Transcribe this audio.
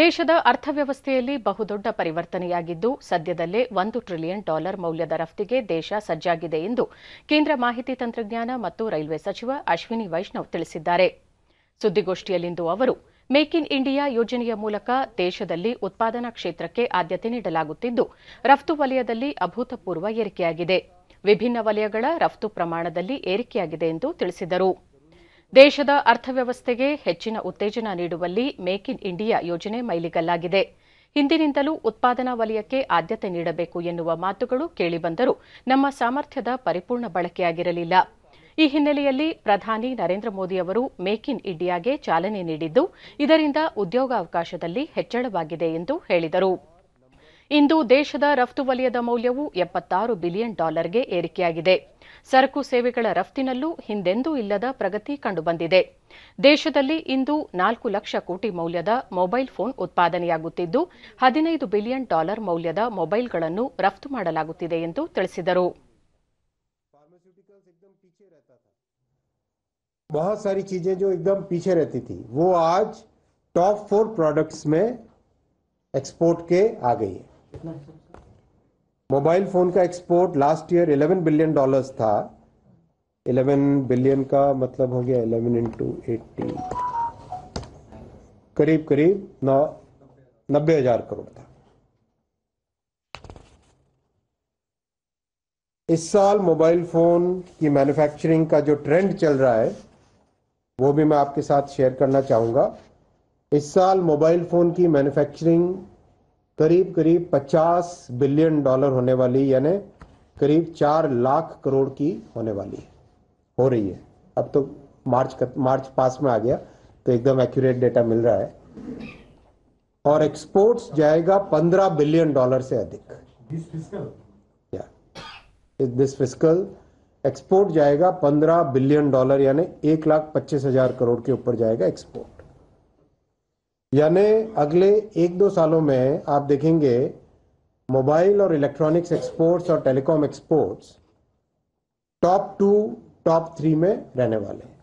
ದೇಶದ ಅರ್ಥವ್ಯವಸ್ಥೆಯಲ್ಲಿ ಬಹುದೊಡ್ಡ ಪರಿವರ್ತನೆಯಾಗಿದ್ದು ಸದ್ಯದಲ್ಲೇ ಒಂದು ಟ್ರಿಲಿಯನ್ ಡಾಲರ್ ಮೌಲ್ಯದ ರಫ್ತಿಗೆ ದೇಶ ಸಜ್ಜಾಗಿದೆ ಎಂದು ಕೇಂದ್ರ ಮಾಹಿತಿ ತಂತ್ರಜ್ಞಾನ ಮತ್ತು ರೈಲ್ವೆ ಸಚಿವ ಅಶ್ವಿನಿ ವೈಷ್ಣವ್ ತಿಳಿಸಿದ್ದಾರೆ ಸುದ್ದಿಗೋಷ್ಠಿಯಲ್ಲಿಂದು ಅವರು ಮೇಕ್ ಇನ್ ಇಂಡಿಯಾ ಯೋಜನೆಯ ಮೂಲಕ ದೇಶದಲ್ಲಿ ಉತ್ಪಾದನಾ ಕ್ಷೇತ್ರಕ್ಕೆ ಆದ್ಯತೆ ನೀಡಲಾಗುತ್ತಿದ್ದು ರಫ್ತು ವಲಯದಲ್ಲಿ ಅಭೂತಪೂರ್ವ ಏರಿಕೆಯಾಗಿದೆ ವಿಭಿನ್ನ ವಲಯಗಳ ರಫ್ತು ಪ್ರಮಾಣದಲ್ಲಿ ಏರಿಕೆಯಾಗಿದೆ ಎಂದು ತಿಳಿಸಿದರು ದೇಶದ ಅರ್ಥವ್ಯವಸ್ಥೆಗೆ ಹೆಚ್ಚಿನ ಉತ್ತೇಜನ ನೀಡುವಲ್ಲಿ ಮೇಕ್ ಇನ್ ಇಂಡಿಯಾ ಯೋಜನೆ ಮೈಲಿಗಲ್ಲಾಗಿದೆ ಹಿಂದಿನಿಂದಲೂ ಉತ್ಪಾದನಾ ವಲಯಕ್ಕೆ ಆದ್ಯತೆ ನೀಡಬೇಕು ಎನ್ನುವ ಮಾತುಗಳು ಕೇಳಿಬಂದರೂ ನಮ್ಮ ಸಾಮರ್ಥ್ಯದ ಪರಿಪೂರ್ಣ ಬಳಕೆಯಾಗಿರಲಿಲ್ಲ ಈ ಹಿನ್ನೆಲೆಯಲ್ಲಿ ಪ್ರಧಾನಿ ನರೇಂದ್ರ ಮೋದಿ ಅವರು ಮೇಕ್ ಇನ್ ಇಂಡಿಯಾಗೆ ಚಾಲನೆ ನೀಡಿದ್ದು ಇದರಿಂದ ಉದ್ಯೋಗಾವಕಾಶದಲ್ಲಿ ಹೆಚ್ಚಳವಾಗಿದೆ ಎಂದು ಹೇಳಿದರು ಇಂದು ದೇಶದ ರಫ್ತು ವಲಯದ ಮೌಲ್ಯವು ಎಪ್ಪತ್ತಾರು ಬಿಲಿಯನ್ ಡಾಲರ್ಗೆ ಏರಿಕೆಯಾಗಿದೆ ಸರಕು ಸೇವೆಗಳ ರಫ್ತಿನಲ್ಲೂ ಹಿಂದೆಂದೂ ಇಲ್ಲದ ಪ್ರಗತಿ ಕಂಡುಬಂದಿದೆ ದೇಶದಲ್ಲಿ ಇಂದು ನಾಲ್ಕು ಲಕ್ಷ ಕೋಟಿ ಮೌಲ್ಯದ ಮೊಬೈಲ್ ಫೋನ್ ಉತ್ಪಾದನೆಯಾಗುತ್ತಿದ್ದು ಹದಿನೈದು ಬಿಲಿಯನ್ ಡಾಲರ್ ಮೌಲ್ಯದ ಮೊಬೈಲ್ಗಳನ್ನು ರಫ್ತು ಮಾಡಲಾಗುತ್ತಿದೆ ಎಂದು ತಿಳಿಸಿದರು बहुत सारी चीजें जो एकदम पीछे रहती थी वो आज टॉप प्रोडक्ट्स में एक्सपोर्ट के आ गई है मोबाइल फोन का export last year 11 billion dollars था 11 बिलियन का मतलब हो गया 11 इंटू एट्टी करीब करीब नौ नब्बे हजार करोड़ था इस साल मोबाइल फोन की मैन्युफैक्चरिंग का जो ट्रेंड चल रहा है वो भी मैं आपके साथ शेयर करना चाहूंगा इस साल मोबाइल फोन की मैन्युफैक्चरिंग करीब करीब 50 बिलियन डॉलर होने वाली यानी करीब चार लाख करोड़ की होने वाली है हो रही है अब तो मार्च मार्च पास में आ गया तो एकदम एक्यूरेट डेटा मिल रहा है और एक्सपोर्ट्स जाएगा 15 बिलियन डॉलर से अधिक this fiscal this fiscal export जाएगा 15 बिलियन डॉलर यानी एक लाख पच्चीस हजार करोड़ के ऊपर जाएगा एक्सपोर्ट यानी अगले एक दो सालों में आप देखेंगे मोबाइल और इलेक्ट्रॉनिक्स एक्सपोर्ट्स और telecom exports top two top three में रहने वाले हैं